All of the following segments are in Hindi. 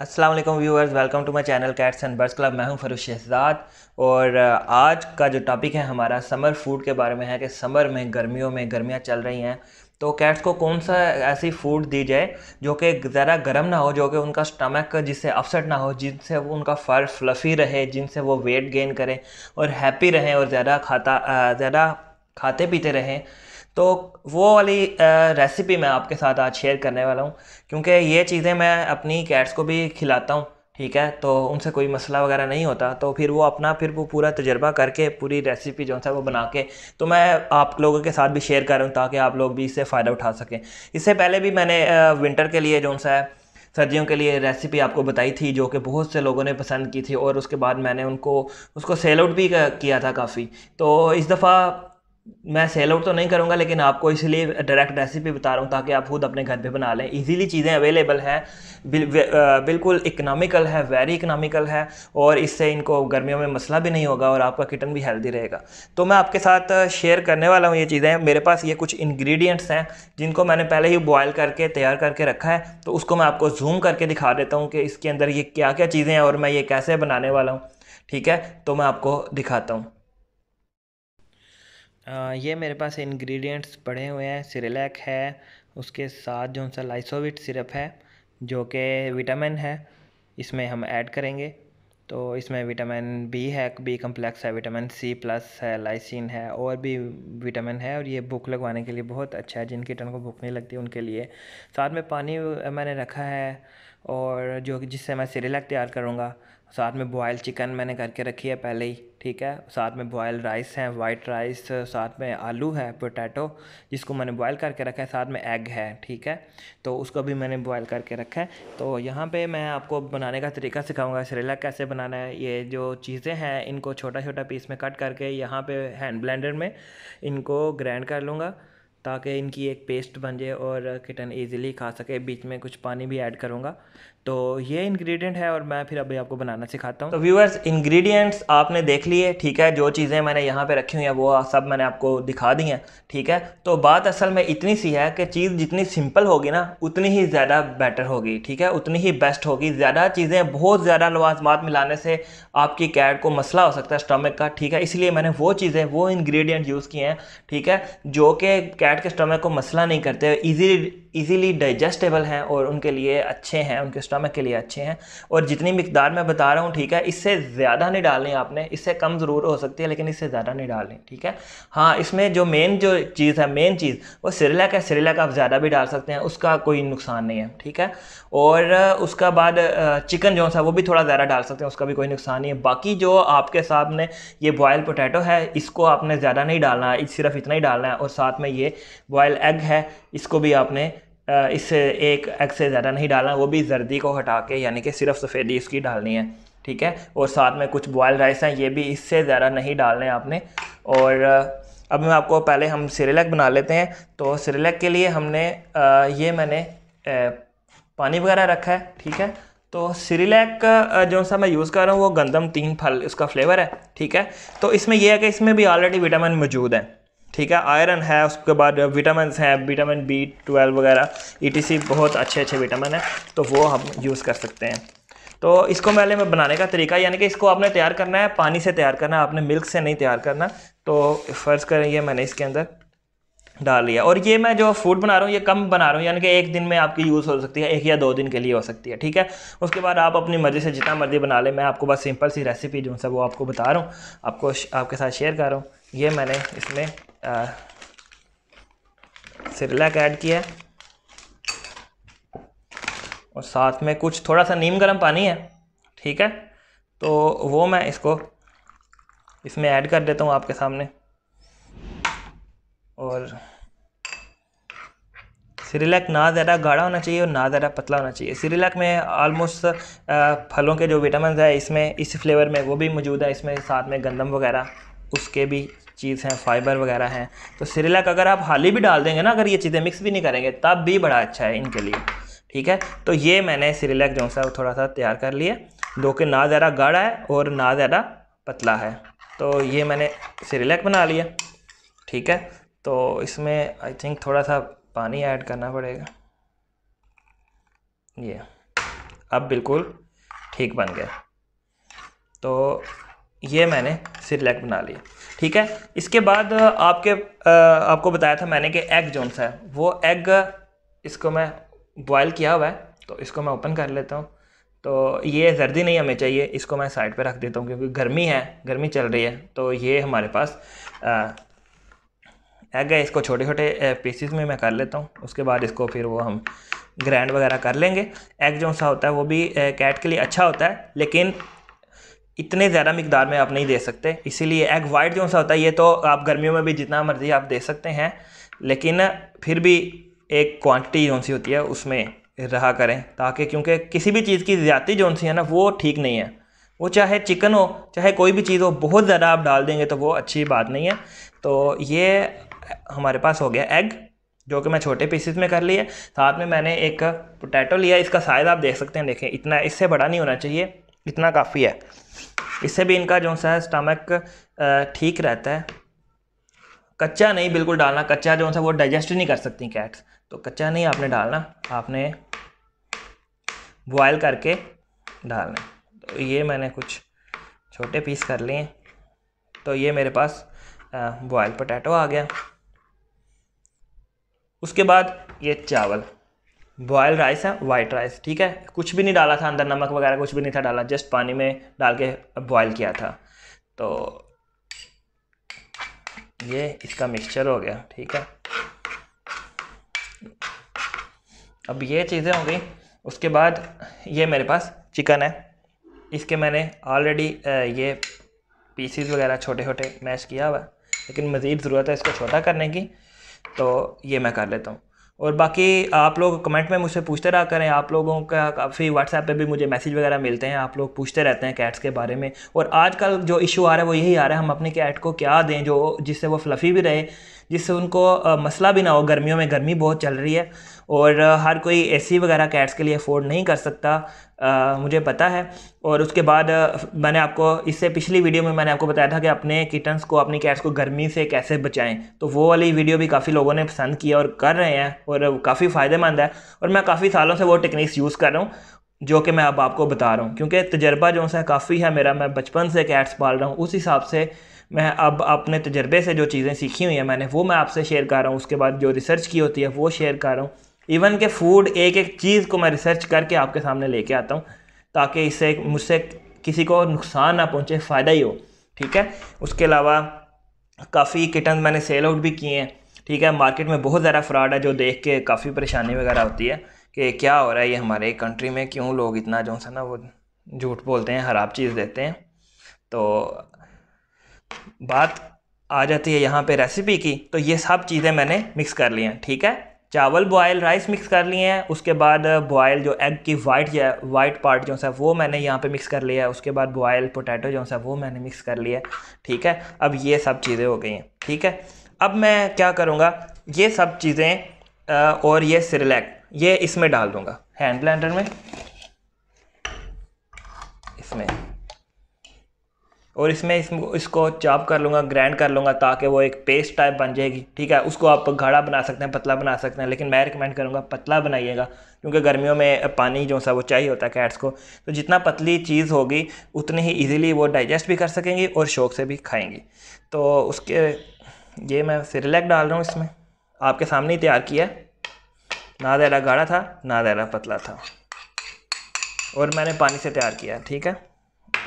Aslam viewers welcome to my channel cats and birds club मैं हूं फरुश शहजाद और आज का जो टॉपिक है हमारा समर फूड के बारे में है कि समर में गर्मियों में गर्मियां चल रही हैं तो कैट्स को कौन सा ऐसी फूड दी जाए जो कि ज़रा गर्म ना हो जो कि उनका स्टमक जिससे अपसेट ना हो जिनसे वो उनका फर फ्लफ़ी रहे जिनसे वो वेट गेन करें और हैप्पी रहें और ज़्यादा खाता ज़्यादा खाते पीते रहें तो वो वाली रेसिपी मैं आपके साथ आज शेयर करने वाला हूँ क्योंकि ये चीज़ें मैं अपनी कैट्स को भी खिलाता हूँ ठीक है तो उनसे कोई मसला वगैरह नहीं होता तो फिर वो अपना फिर वो पूरा तजर्बा करके पूरी रेसिपी जो है वो बना के तो मैं आप लोगों के साथ भी शेयर करूँ ताकि आप लोग भी इससे फ़ायदा उठा सकें इससे पहले भी मैंने विंटर के लिए जो सा है सर्दियों के लिए रेसिपी आपको बताई थी जो कि बहुत से लोगों ने पसंद की थी और उसके बाद मैंने उनको उसको सेल आउट भी किया था काफ़ी तो इस दफ़ा मैं सेल आउट तो नहीं करूँगा लेकिन आपको इसलिए डायरेक्ट रेसिपी बता रहा हूँ ताकि आप खुद अपने घर पे बना लें इजीली चीज़ें अवेलेबल हैं बिल, बिल्कुल इकनॉमिकल है वेरी इकनॉमिकल है और इससे इनको गर्मियों में मसला भी नहीं होगा और आपका किचन भी हेल्दी रहेगा तो मैं आपके साथ शेयर करने वाला हूँ ये चीज़ें मेरे पास ये कुछ इन्ग्रीडियंट्स हैं जिनको मैंने पहले ही बॉयल करके तैयार करके रखा है तो उसको मैं आपको जूम करके दिखा देता हूँ कि इसके अंदर ये क्या क्या चीज़ें हैं और मैं ये कैसे बनाने वाला हूँ ठीक है तो मैं आपको दिखाता हूँ ये मेरे पास इंग्रेडिएंट्स पड़े हुए हैं सिरेलैक है उसके साथ जो सा लाइसोविट सिरप है जो कि विटामिन है इसमें हम ऐड करेंगे तो इसमें विटामिन बी है बी कम्प्लेक्स है विटामिन सी प्लस है लाइसिन है और भी विटामिन है और ये भूख लगवाने के लिए बहुत अच्छा है जिन कीटन को भूख नहीं लगती उनके लिए साथ में पानी मैंने रखा है और जो जिससे मैं सिरेलैक तैयार करूँगा साथ में बॉयल चिकन मैंने करके रखी है पहले ही ठीक है साथ में बॉयल राइस है वाइट राइस साथ में आलू है पोटैटो जिसको मैंने बॉयल करके रखा है साथ में एग है ठीक है तो उसको भी मैंने बॉयल करके रखा है तो यहाँ पे मैं आपको बनाने का तरीका सिखाऊंगा सरेला कैसे बनाना है ये जो चीज़ें हैं इनको छोटा छोटा पीस में कट करके यहाँ पर हैंड ब्लैंडर में इनको ग्रैंड कर लूँगा ताकि इनकी एक पेस्ट बन जाए और किटन ईज़िली खा सके बीच में कुछ पानी भी ऐड करूँगा तो ये इंग्रेडिएंट है और मैं फिर अभी आपको बनाना सिखाता हूँ तो व्यूअर्स इंग्रेडिएंट्स आपने देख लिए ठीक है जो चीज़ें मैंने यहाँ पे रखी हुई हैं वो सब मैंने आपको दिखा दी हैं ठीक है तो बात असल में इतनी सी है कि चीज़ जितनी सिंपल होगी ना उतनी ही ज़्यादा बेटर होगी ठीक है उतनी ही बेस्ट होगी ज़्यादा चीज़ें बहुत ज़्यादा लवाजमात मिलाने से आपकी कैट को मसला हो सकता है स्टमक का ठीक है इसलिए मैंने वो चीज़ें वो इन्ग्रीडियंट यूज़ किए हैं ठीक है जो कि कैट कैट के स्टमक को मसला नहीं करते इजीली इजीली डाइजेस्टेबल हैं और उनके लिए अच्छे हैं उनके स्टमक के लिए अच्छे हैं और जितनी मकदार मैं बता रहा हूँ ठीक है इससे ज़्यादा नहीं डालनी आपने इससे कम ज़रूर हो सकती है लेकिन इससे ज़्यादा नहीं डालनी ठीक है हाँ इसमें जो मेन जो चीज़ है मेन चीज़ वो सिरलैक है सिरलैक आप ज़्यादा भी डाल सकते हैं उसका कोई नुकसान नहीं है ठीक है और उसका बाद चिकन जो है वो भी थोड़ा ज़्यादा डाल सकते हैं उसका भी कोई नुकसान नहीं है बाकी जो आपके सामने ये बॉयल पोटैटो है इसको आपने ज़्यादा नहीं डालना है सिर्फ इतना ही डालना है और साथ में ये बॉयल एग है इसको भी आपने इससे एक एग से ज़्यादा नहीं डालना वो भी जर्दी को हटा के यानी कि सिर्फ सफ़ेदी इसकी डालनी है ठीक है और साथ में कुछ बॉयल राइस हैं ये भी इससे ज़्यादा नहीं डालने आपने और अब मैं आपको पहले हम सिरेलेक बना लेते हैं तो सिरेलेक के लिए हमने ये मैंने पानी वगैरह रखा है ठीक है तो सिरिलैक जो सा मैं यूज़ कर रहा हूँ वो गंदम तीन फल उसका फ्लेवर है ठीक है तो इसमें यह है कि इसमें भी ऑलरेडी विटामिन मौजूद है ठीक है आयरन है उसके बाद विटामिन हैं विटामिन बी ट्वेल्व वगैरह ई बहुत अच्छे अच्छे विटामिन हैं तो वो हम यूज़ कर सकते हैं तो इसको पहले मैं बनाने का तरीका यानी कि इसको आपने तैयार करना है पानी से तैयार करना है आपने मिल्क से नहीं तैयार करना तो फ़र्ज़ करें ये मैंने इसके अंदर डाल लिया और ये मैं जो फूड बना रहा हूँ ये कम बना रहा हूँ यानी कि एक दिन में आपकी यूज़ हो सकती है एक या दो दिन के लिए हो सकती है ठीक है उसके बाद आप अपनी मर्ज़ी से जितना मर्ज़ी बना लें मैं आपको बस सिंपल सी रेसिपी जो सब वो आपको बता रहा हूँ आपको आपके साथ शेयर कर रहा हूँ ये मैंने इसमें सिरलैक ऐड किया और साथ में कुछ थोड़ा सा नीम गर्म पानी है ठीक है तो वो मैं इसको इसमें ऐड कर देता हूँ आपके सामने और सिरिलक ना ज़्यादा गाढ़ा होना चाहिए और ना ज़्यादा पतला होना चाहिए सिरिलैक में ऑलमोस्ट फलों के जो विटामिन है इसमें इस फ्लेवर में वो भी मौजूद है इसमें साथ में गंदम वगैरह उसके भी चीज़ हैं फाइबर वगैरह हैं तो सिरिलक अगर आप हाली भी डाल देंगे ना अगर ये चीज़ें मिक्स भी नहीं करेंगे तब भी बड़ा अच्छा है इनके लिए ठीक है तो ये मैंने सिरिलक जो सा थोड़ा सा तैयार कर लिया दो के ना ज़्यादा गाढ़ा है और ना ज़्यादा पतला है तो ये मैंने सिरिलक बना लिया ठीक है तो इसमें आई थिंक थोड़ा सा पानी ऐड करना पड़ेगा ये अब बिल्कुल ठीक बन गया तो ये मैंने सिलेक्ट बना लिया ठीक है इसके बाद आपके आपको बताया था मैंने कि एग जोन है वो एग इसको मैं बॉयल किया हुआ है तो इसको मैं ओपन कर लेता हूँ तो ये जर्दी नहीं हमें चाहिए इसको मैं साइड पे रख देता हूँ क्योंकि गर्मी है गर्मी चल रही है तो ये हमारे पास एग है इसको छोटे छोटे पीसीस में मैं कर लेता हूँ उसके बाद इसको फिर वो हम ग्रैंड वगैरह कर लेंगे एग जो सा होता है वो भी कैट के लिए अच्छा होता है लेकिन इतने ज़्यादा मकदार में आप नहीं दे सकते इसीलिए एग वाइट जो सा होता है ये तो आप गर्मियों में भी जितना मर्ज़ी आप दे सकते हैं लेकिन फिर भी एक क्वांटिटी जो सी होती है उसमें रहा करें ताकि क्योंकि किसी भी चीज़ की ज़्यादा जो सी है ना वो ठीक नहीं है वो चाहे चिकन हो चाहे कोई भी चीज़ हो बहुत ज़्यादा आप डाल देंगे तो वो अच्छी बात नहीं है तो ये हमारे पास हो गया एग जो कि मैं छोटे पीसेस में कर लिए साथ में मैंने एक पोटैटो लिया इसका साइज़ आप देख सकते हैं देखें इतना इससे बड़ा नहीं होना चाहिए इतना काफ़ी है इससे भी इनका जो सा है स्टमक ठीक रहता है कच्चा नहीं बिल्कुल डालना कच्चा जो सा वो डाइजेस्ट नहीं कर सकती कैट्स तो कच्चा नहीं आपने डालना आपने बॉयल करके डालना तो ये मैंने कुछ छोटे पीस कर लिए तो ये मेरे पास बॉयल पोटैटो आ गया उसके बाद ये चावल बॉयल राइस है वाइट राइस ठीक है कुछ भी नहीं डाला था अंदर नमक वगैरह कुछ भी नहीं था डाला जस्ट पानी में डाल के बॉयल किया था तो ये इसका मिक्सचर हो गया ठीक है अब ये चीज़ें हो गई उसके बाद ये मेरे पास चिकन है इसके मैंने ऑलरेडी ये पीसीज वगैरह छोटे छोटे मैश किया हुआ लेकिन मज़ीद ज़रूरत है इसको छोटा करने की तो ये मैं कर लेता हूँ और बाकी आप लोग कमेंट में मुझसे पूछते रहा करें आप लोगों का काफ़ी व्हाट्सएप पे भी मुझे मैसेज वगैरह मिलते हैं आप लोग पूछते रहते हैं कैट्स के बारे में और आजकल जो इशू आ रहा है वो यही आ रहा है हम अपने कैट को क्या दें जो जिससे वो फ्लफ़ी भी रहे जिससे उनको मसला भी ना हो गर्मियों में गर्मी बहुत चल रही है और हर कोई एसी वगैरह कैट्स के लिए अफोर्ड नहीं कर सकता आ, मुझे पता है और उसके बाद मैंने आपको इससे पिछली वीडियो में मैंने आपको बताया था कि अपने किटन्स को अपनी कैट्स को गर्मी से कैसे बचाएं तो वो वाली वीडियो भी काफ़ी लोगों ने पसंद किया और कर रहे हैं और काफ़ी फ़ायदेमंद है और मैं काफ़ी सालों से वो टेक्निक्स यूज़ कर रहा हूँ जो कि मैं अब आपको बता रहा हूँ क्योंकि तजर्बा जो सा काफ़ी है मेरा मैं बचपन से कैट्स पाल रहा हूँ उस हिसाब से मैं अब अपने तजर्बे से जो चीज़ें सीखी हुई हैं मैंने वो मैं आपसे शेयर कर रहा हूँ उसके बाद जो रिसर्च की होती है वो शेयर कर रहा हूँ इवन के फूड एक एक चीज़ को मैं रिसर्च करके आपके सामने लेके आता हूँ ताकि इससे मुझसे किसी को नुकसान ना पहुँचे फ़ायदा ही हो ठीक है उसके अलावा काफ़ी किटन मैंने सेल आउट भी किए हैं ठीक है मार्केट में बहुत ज़्यादा फ्रॉड है जो देख के काफ़ी परेशानी वगैरह होती है कि क्या हो रहा है ये हमारे कंट्री में क्यों लोग इतना जो है ना वो झूठ बोलते हैं ख़राब चीज़ देते हैं तो बात आ जाती है यहाँ पे रेसिपी की तो ये सब चीज़ें मैंने मिक्स कर ली हैं ठीक है चावल बॉयल राइस मिक्स कर लिए हैं उसके बाद बॉयल uh, जो एग की वाइट वाइट पार्ट जो सा वो मैंने यहाँ पे मिक्स कर लिया है उसके बाद बॉयल पोटैटो जो सा वो मैंने मिक्स कर लिया है ठीक है अब ये सब चीज़ें हो गई हैं ठीक है अब मैं क्या करूँगा ये सब चीज़ें uh, और ये सिरलैक ये इसमें डाल दूँगा हैंड ब्लैंडर में इसमें और इसमें इस, इसको चॉप कर लूँगा ग्राइंड कर लूँगा ताकि वो एक पेस्ट टाइप बन जाएगी ठीक है उसको आप गाढ़ा बना सकते हैं पतला बना सकते हैं लेकिन मैं रिकमेंड करूँगा पतला बनाइएगा क्योंकि गर्मियों में पानी जो सा वो चाहिए होता है कैट्स को तो जितना पतली चीज़ होगी उतनी ही ईजिली वो डाइजेस्ट भी कर सकेंगी और शौक से भी खाएँगी तो उसके ये मैं सिरलैक डाल रहा हूँ इसमें आपके सामने ही तैयार किया ना ज़्यादा गाढ़ा था ना ज़्यादा पतला था और मैंने पानी से तैयार किया ठीक है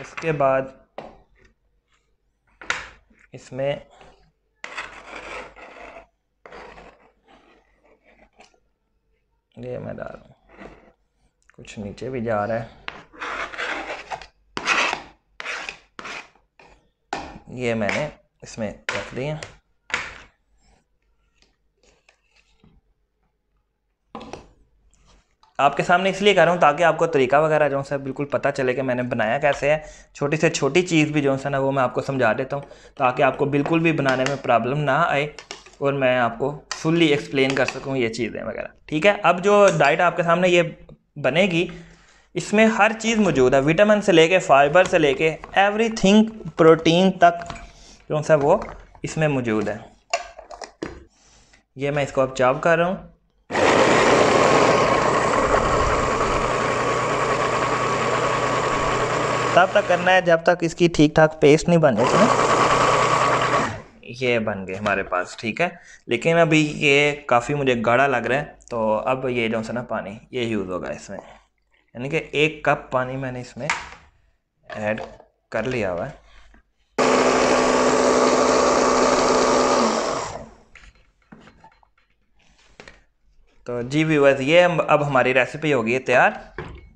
उसके बाद इसमें ये मैं डाल रहा कुछ नीचे भी जा रहा है ये मैंने इसमें रख दिया आपके सामने इसलिए कर रहा हूँ ताकि आपको तरीका वगैरह जो है बिल्कुल पता चले कि मैंने बनाया कैसे है छोटी से छोटी चीज़ भी जो है ना वो मैं आपको समझा देता हूँ ताकि आपको बिल्कुल भी बनाने में प्रॉब्लम ना आए और मैं आपको फुल्ली एक्सप्लेन कर सकूँ ये चीज़ें वगैरह ठीक है अब जो डाइट आपके सामने ये बनेगी इसमें हर चीज़ मौजूद है विटामिन से लेके फाइबर से लेके एवरीथिंग प्रोटीन तक जो सा वो इसमें मौजूद है ये मैं इसको अब चाप कर रहा हूँ तब तक करना है जब तक इसकी ठीक ठाक पेस्ट नहीं बन जाती तो ये बन गए हमारे पास ठीक है लेकिन अभी ये काफ़ी मुझे गाढ़ा लग रहा है तो अब ये जो है ना पानी ये यूज़ होगा इसमें यानी कि एक कप पानी मैंने इसमें ऐड कर लिया हुआ है तो जी व्यूवर्स ये अब हमारी रेसिपी होगी तैयार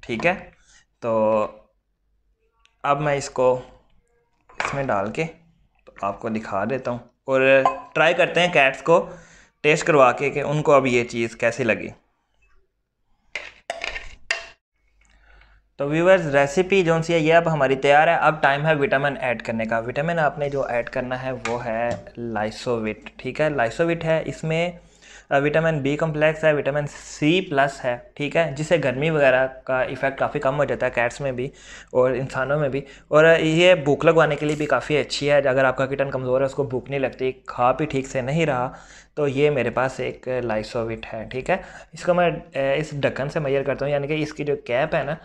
ठीक है तो अब मैं इसको इसमें डाल के तो आपको दिखा देता हूँ और ट्राई करते हैं कैट्स को टेस्ट करवा के कि उनको अब ये चीज़ कैसी लगी तो व्यूवर्स रेसिपी जो सी है ये अब हमारी तैयार है अब टाइम है विटामिन ऐड करने का विटामिन आपने जो ऐड करना है वो है लाइसोविट ठीक है लाइसोविट है इसमें विटामिन बी कम्प्लेक्स है विटामिन सी प्लस है ठीक है जिससे गर्मी वगैरह का इफ़ेक्ट काफ़ी कम हो जाता है कैट्स में भी और इंसानों में भी और ये भूख लगवाने के लिए भी काफ़ी अच्छी है अगर आपका किटन कमज़ोर है उसको भूख नहीं लगती खा भी ठीक से नहीं रहा तो ये मेरे पास एक लाइसोविट है ठीक है इसको मैं इस ढक्कन से मैयर करता हूँ यानी कि इसकी जो कैप है ना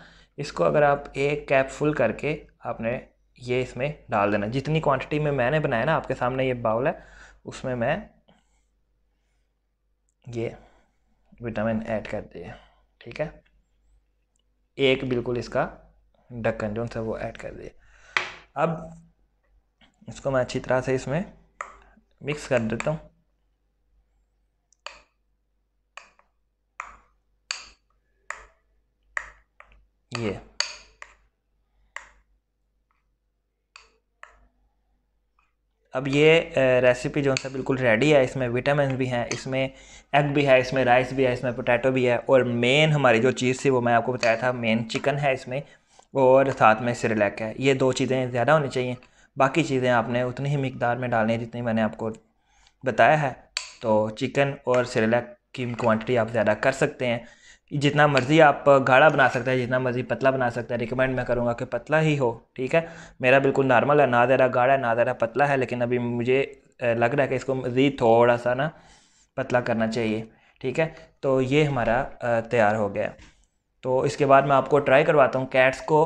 इसको अगर आप एक कैप फुल करके आपने ये इसमें डाल देना जितनी क्वांटिटी में मैंने बनाया ना आपके सामने ये बाउल है उसमें मैं ये विटामिन ऐड कर दिए ठीक है एक बिल्कुल इसका ढक्कन जो सा वो ऐड कर दिए अब इसको मैं अच्छी तरह से इसमें मिक्स कर देता हूँ ये अब ये रेसिपी जो है बिल्कुल रेडी है इसमें विटामिन भी हैं इसमें एग भी है इसमें राइस भी है इसमें पोटैटो भी है और मेन हमारी जो चीज़ थी वो मैं आपको बताया था मेन चिकन है इसमें और साथ में सिरलैक है ये दो चीज़ें ज़्यादा होनी चाहिए बाकी चीज़ें आपने उतनी ही मकदार में डालनी है जितनी मैंने आपको बताया है तो चिकन और सिरलैक की क्वांटिटी आप ज़्यादा कर सकते हैं जितना मर्ज़ी आप गाढ़ा बना सकते हैं जितना मर्ज़ी पतला बना सकते हैं रिकमेंड मैं करूँगा कि पतला ही हो ठीक है मेरा बिल्कुल नॉर्मल है ना ज़रा गाढ़ा है ना ज़रा पतला है लेकिन अभी मुझे लग रहा है कि इसको मज़ीद थोड़ा सा ना पतला करना चाहिए ठीक है तो ये हमारा तैयार हो गया तो इसके बाद मैं आपको ट्राई करवाता हूँ कैट्स को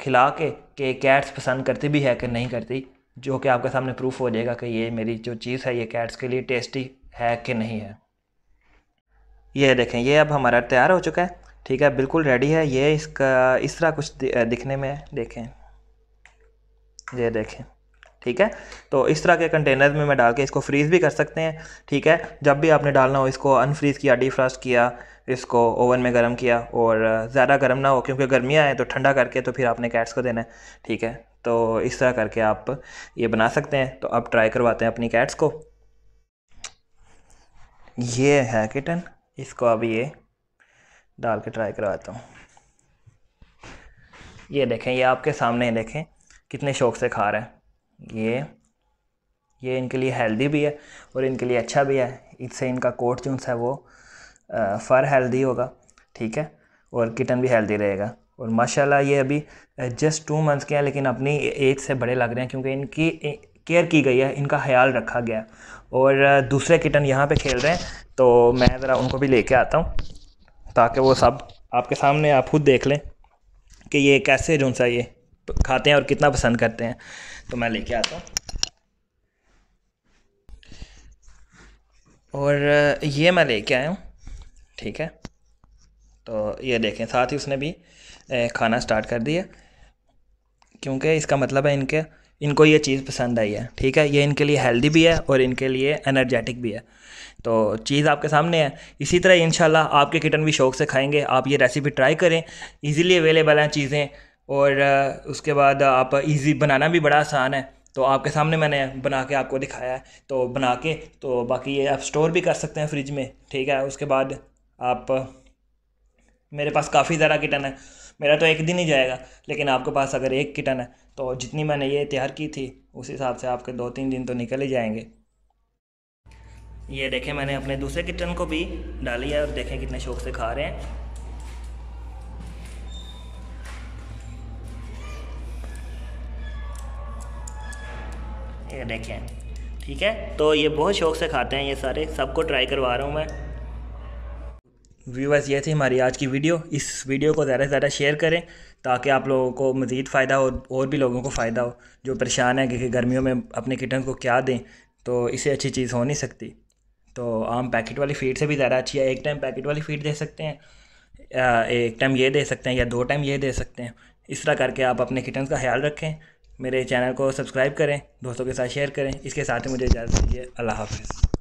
खिला के कि कैट्स पसंद करती भी है कि नहीं करती जो कि आपके सामने प्रूफ हो जाएगा कि ये मेरी जो चीज़ है ये कैट्स के लिए टेस्टी है कि नहीं है ये देखें ये अब हमारा तैयार हो चुका है ठीक है बिल्कुल रेडी है ये इसका इस तरह कुछ दिखने में देखें ये देखें ठीक है तो इस तरह के कंटेनर में मैं डाल के इसको फ्रीज़ भी कर सकते हैं ठीक है जब भी आपने डालना हो इसको अनफ्रीज़ किया डीफ्रास्ट किया इसको ओवन में गर्म किया और ज़्यादा गर्म ना हो क्योंकि गर्मियाँ हैं तो ठंडा करके तो फिर आपने कैट्स को देना है ठीक है तो इस तरह करके आप ये बना सकते हैं तो आप ट्राई करवाते हैं अपनी कैट्स को ये है किटन इसको अभी ये डाल के ट्राई करवाता हूँ ये देखें ये आपके सामने ही देखें कितने शौक से खा रहे हैं ये ये इनके लिए हेल्दी भी है और इनके लिए अच्छा भी है इससे इनका कोट जूस है वो फर हेल्दी होगा ठीक है और किटन भी हेल्दी रहेगा और माशाल्लाह ये अभी जस्ट टू मंथ्स के हैं लेकिन अपनी एज से बड़े लग रहे हैं क्योंकि इनकी केयर की गई है इनका ख्याल रखा गया और दूसरे किटन यहाँ पे खेल रहे हैं तो मैं ज़रा उनको भी लेके आता हूँ ताकि वो सब आपके सामने आप खुद देख लें कि ये कैसे जो सा ये खाते हैं और कितना पसंद करते हैं तो मैं लेके आता हूँ और ये मैं लेके आया हूँ ठीक है तो ये देखें साथ ही उसने भी खाना स्टार्ट कर दिया क्योंकि इसका मतलब है इनके इनको ये चीज़ पसंद आई है ठीक है ये इनके लिए हेल्दी भी है और इनके लिए एनर्जेटिक भी है तो चीज़ आपके सामने है इसी तरह इन आपके किटन भी शौक से खाएंगे आप ये रेसिपी ट्राई करें इजीली अवेलेबल हैं चीज़ें और उसके बाद आप इजी बनाना भी बड़ा आसान है तो आपके सामने मैंने बना के आपको दिखाया है तो बना के तो बाकी ये आप स्टोर भी कर सकते हैं फ्रिज में ठीक है उसके बाद आप मेरे पास काफ़ी ज़्यादा किटन है मेरा तो एक दिन ही जाएगा लेकिन आपके पास अगर एक किटन है तो जितनी मैंने ये तैयार की थी उस हिसाब से आपके दो तीन दिन तो निकल ही जाएंगे ये देखें मैंने अपने दूसरे किटन को भी डाली है और देखें कितने शौक से खा रहे हैं ये देखें ठीक है तो ये बहुत शौक से खाते हैं ये सारे सबको ट्राई करवा रहा हूँ मैं व्यूवर्स ये थी हमारी आज की वीडियो इस वीडियो को ज़्यादा से ज़्यादा शेयर करें ताकि आप लोगों को मज़ीद फ़ायदा हो और भी लोगों को फ़ायदा हो जो परेशान है कि गर्मियों में अपने किटन को क्या दें तो इससे अच्छी चीज़ हो नहीं सकती तो आम पैकेट वाली फीड से भी ज़्यादा अच्छी है एक टाइम पैकेट वाली फीड दे सकते हैं एक टाइम ये दे सकते हैं या दो टाइम ये दे सकते हैं इस तरह करके आप अपने किटन का ख्याल रखें मेरे चैनल को सब्सक्राइब करें दोस्तों के साथ शेयर करें इसके साथ ही मुझे इजाज़त दीजिए अल्लाह हाफिज़